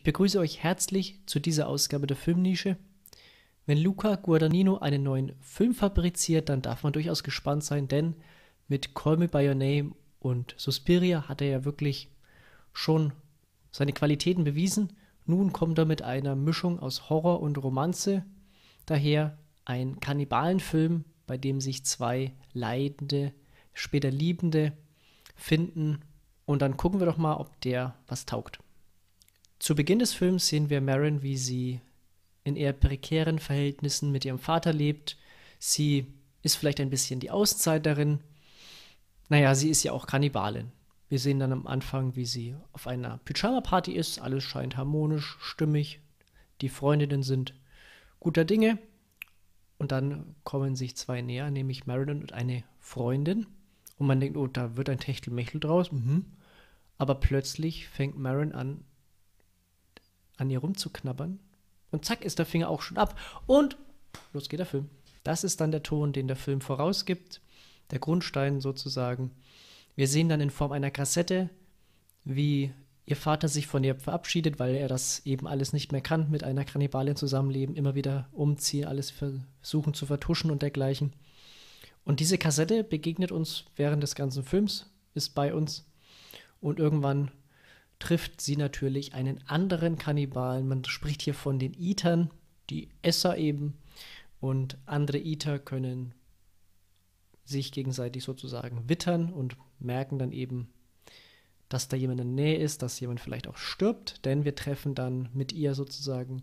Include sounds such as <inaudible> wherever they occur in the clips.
Ich begrüße euch herzlich zu dieser Ausgabe der Filmnische. Wenn Luca Guadagnino einen neuen Film fabriziert, dann darf man durchaus gespannt sein, denn mit Call Me By Your Name und Suspiria hat er ja wirklich schon seine Qualitäten bewiesen. Nun kommt er mit einer Mischung aus Horror und Romanze daher ein Kannibalenfilm, bei dem sich zwei Leidende, später Liebende finden. Und dann gucken wir doch mal, ob der was taugt. Zu Beginn des Films sehen wir Marin, wie sie in eher prekären Verhältnissen mit ihrem Vater lebt. Sie ist vielleicht ein bisschen die Außenseiterin. Naja, sie ist ja auch Kannibalin. Wir sehen dann am Anfang, wie sie auf einer Pyjama-Party ist. Alles scheint harmonisch, stimmig. Die Freundinnen sind guter Dinge. Und dann kommen sich zwei näher, nämlich Marilyn und eine Freundin. Und man denkt, oh, da wird ein Techtelmechtel draus. Mhm. Aber plötzlich fängt Marin an, an ihr rumzuknabbern. Und zack, ist der Finger auch schon ab. Und los geht der Film. Das ist dann der Ton, den der Film vorausgibt. Der Grundstein sozusagen. Wir sehen dann in Form einer Kassette, wie ihr Vater sich von ihr verabschiedet, weil er das eben alles nicht mehr kann, mit einer Kannibalin zusammenleben, immer wieder umziehen, alles versuchen zu vertuschen und dergleichen. Und diese Kassette begegnet uns während des ganzen Films, ist bei uns und irgendwann trifft sie natürlich einen anderen Kannibalen. Man spricht hier von den Eatern, die Esser eben. Und andere Eater können sich gegenseitig sozusagen wittern und merken dann eben, dass da jemand in der Nähe ist, dass jemand vielleicht auch stirbt, denn wir treffen dann mit ihr sozusagen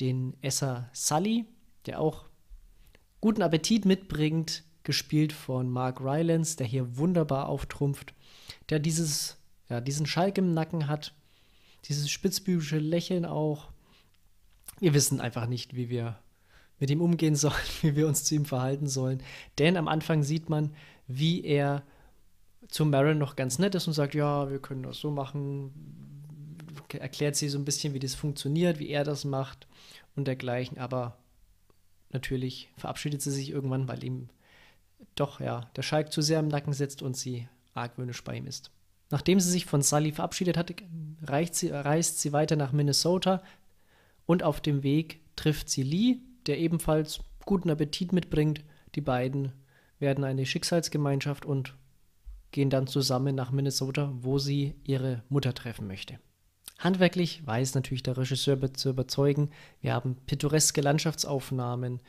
den Esser Sully, der auch guten Appetit mitbringt, gespielt von Mark Rylance, der hier wunderbar auftrumpft, der dieses ja, diesen Schalk im Nacken hat, dieses spitzbübische Lächeln auch. Wir wissen einfach nicht, wie wir mit ihm umgehen sollen, <laughs> wie wir uns zu ihm verhalten sollen. Denn am Anfang sieht man, wie er zu Marin noch ganz nett ist und sagt, ja, wir können das so machen. Erklärt sie so ein bisschen, wie das funktioniert, wie er das macht und dergleichen. Aber natürlich verabschiedet sie sich irgendwann, weil ihm doch ja der Schalk zu sehr im Nacken sitzt und sie argwöhnisch bei ihm ist. Nachdem sie sich von Sully verabschiedet hatte, sie, reist sie weiter nach Minnesota und auf dem Weg trifft sie Lee, der ebenfalls guten Appetit mitbringt. Die beiden werden eine Schicksalsgemeinschaft und gehen dann zusammen nach Minnesota, wo sie ihre Mutter treffen möchte. Handwerklich weiß natürlich der Regisseur zu überzeugen. Wir haben pittoreske Landschaftsaufnahmen,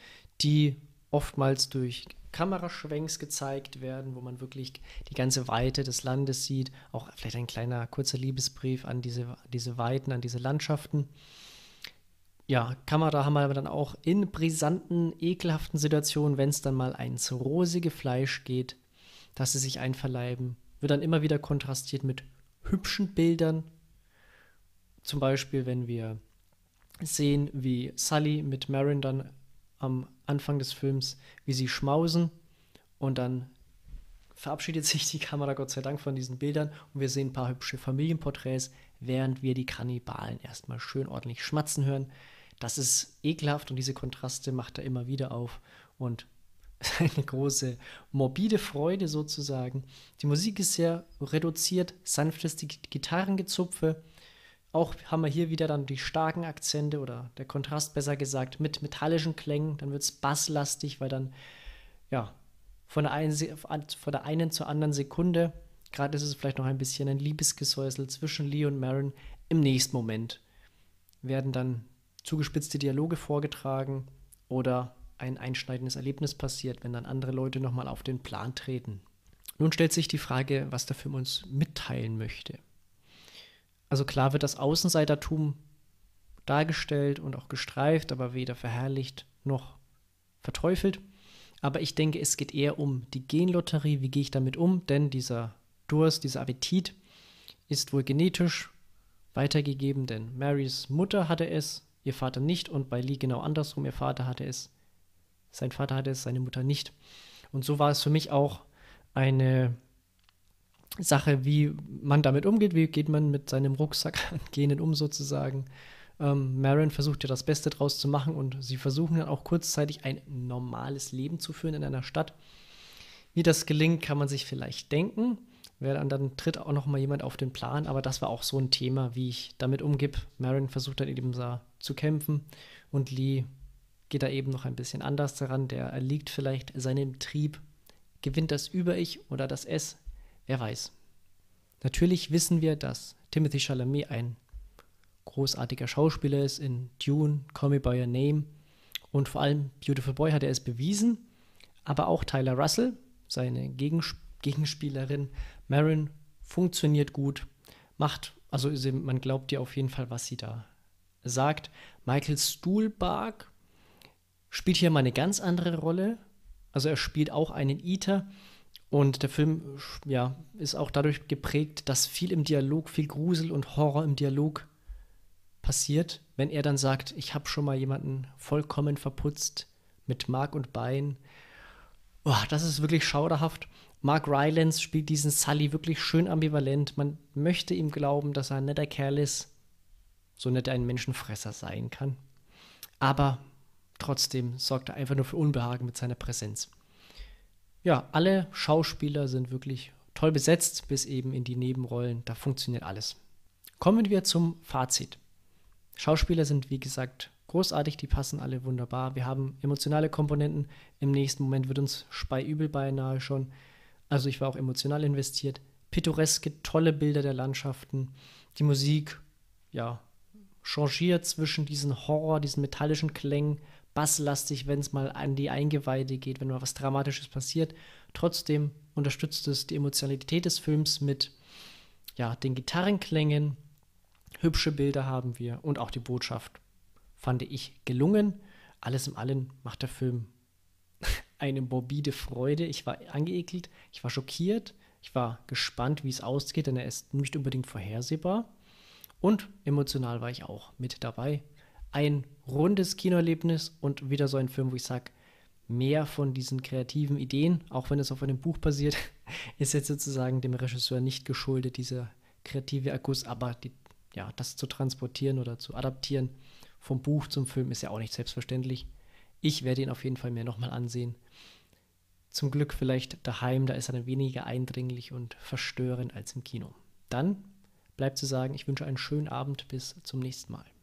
die oftmals durch Kameraschwenks gezeigt werden, wo man wirklich die ganze Weite des Landes sieht. Auch vielleicht ein kleiner kurzer Liebesbrief an diese, diese Weiten, an diese Landschaften. Ja, Kamera haben wir dann auch in brisanten, ekelhaften Situationen, wenn es dann mal ins rosige Fleisch geht, dass sie sich einverleiben, wird dann immer wieder kontrastiert mit hübschen Bildern. Zum Beispiel, wenn wir sehen, wie Sully mit Marin dann am Anfang des Films, wie sie schmausen und dann verabschiedet sich die Kamera Gott sei Dank von diesen Bildern und wir sehen ein paar hübsche Familienporträts, während wir die Kannibalen erstmal schön ordentlich schmatzen hören. Das ist ekelhaft und diese Kontraste macht er immer wieder auf und <laughs> eine große morbide Freude sozusagen. Die Musik ist sehr reduziert, sanftes Gitarrengezupfe auch haben wir hier wieder dann die starken Akzente oder der Kontrast besser gesagt mit metallischen Klängen. Dann wird es basslastig, weil dann ja von der, einen, von der einen zur anderen Sekunde, gerade ist es vielleicht noch ein bisschen ein Liebesgesäusel zwischen Lee und Marin, im nächsten Moment werden dann zugespitzte Dialoge vorgetragen oder ein einschneidendes Erlebnis passiert, wenn dann andere Leute nochmal auf den Plan treten. Nun stellt sich die Frage, was der Film uns mitteilen möchte. Also klar wird das Außenseitertum dargestellt und auch gestreift, aber weder verherrlicht noch verteufelt. Aber ich denke, es geht eher um die Genlotterie. Wie gehe ich damit um? Denn dieser Durst, dieser Appetit ist wohl genetisch weitergegeben, denn Marys Mutter hatte es, ihr Vater nicht und bei Lee genau andersrum, ihr Vater hatte es, sein Vater hatte es, seine Mutter nicht. Und so war es für mich auch eine Sache, wie man damit umgeht, wie geht man mit seinem Rucksack <laughs> gehenden um sozusagen. Ähm, Marin versucht ja das Beste draus zu machen und sie versuchen dann auch kurzzeitig ein normales Leben zu führen in einer Stadt. Wie das gelingt, kann man sich vielleicht denken. Dann, dann, tritt auch noch mal jemand auf den Plan, aber das war auch so ein Thema, wie ich damit umgib. Marin versucht dann eben da zu kämpfen und Lee geht da eben noch ein bisschen anders daran. Der erliegt vielleicht seinem Trieb, gewinnt das Über-Ich oder das S, Wer weiß. Natürlich wissen wir, dass Timothy Chalamet ein großartiger Schauspieler ist in Dune, Call Me By Your Name und vor allem Beautiful Boy hat er es bewiesen, aber auch Tyler Russell, seine Gegenspielerin Marin, funktioniert gut, macht, also man glaubt ihr auf jeden Fall, was sie da sagt. Michael Stuhlbarg spielt hier mal eine ganz andere Rolle, also er spielt auch einen Eater, und der Film ja, ist auch dadurch geprägt, dass viel im Dialog, viel Grusel und Horror im Dialog passiert. Wenn er dann sagt, ich habe schon mal jemanden vollkommen verputzt mit Mark und Bein. Oh, das ist wirklich schauderhaft. Mark Rylance spielt diesen Sully wirklich schön ambivalent. Man möchte ihm glauben, dass er ein netter Kerl ist, so nett er ein Menschenfresser sein kann. Aber trotzdem sorgt er einfach nur für Unbehagen mit seiner Präsenz ja, alle Schauspieler sind wirklich toll besetzt, bis eben in die Nebenrollen. Da funktioniert alles. Kommen wir zum Fazit. Schauspieler sind, wie gesagt, großartig, die passen alle wunderbar. Wir haben emotionale Komponenten. Im nächsten Moment wird uns Spei übel beinahe schon. Also ich war auch emotional investiert. Pittoreske, tolle Bilder der Landschaften. Die Musik, ja, changiert zwischen diesen Horror, diesen metallischen Klängen basslastig, wenn es mal an die Eingeweide geht, wenn mal was Dramatisches passiert. Trotzdem unterstützt es die Emotionalität des Films mit ja, den Gitarrenklängen. Hübsche Bilder haben wir und auch die Botschaft fand ich gelungen. Alles im Allen macht der Film <laughs> eine morbide Freude. Ich war angeekelt, ich war schockiert, ich war gespannt, wie es ausgeht, denn er ist nicht unbedingt vorhersehbar. Und emotional war ich auch mit dabei ein rundes Kinoerlebnis und wieder so ein Film, wo ich sage, mehr von diesen kreativen Ideen, auch wenn es auf einem Buch basiert, <laughs> ist jetzt sozusagen dem Regisseur nicht geschuldet, dieser kreative Akkus, aber die, ja, das zu transportieren oder zu adaptieren vom Buch zum Film ist ja auch nicht selbstverständlich. Ich werde ihn auf jeden Fall mir nochmal ansehen. Zum Glück vielleicht daheim, da ist er dann weniger eindringlich und verstörend als im Kino. Dann bleibt zu sagen, ich wünsche einen schönen Abend, bis zum nächsten Mal.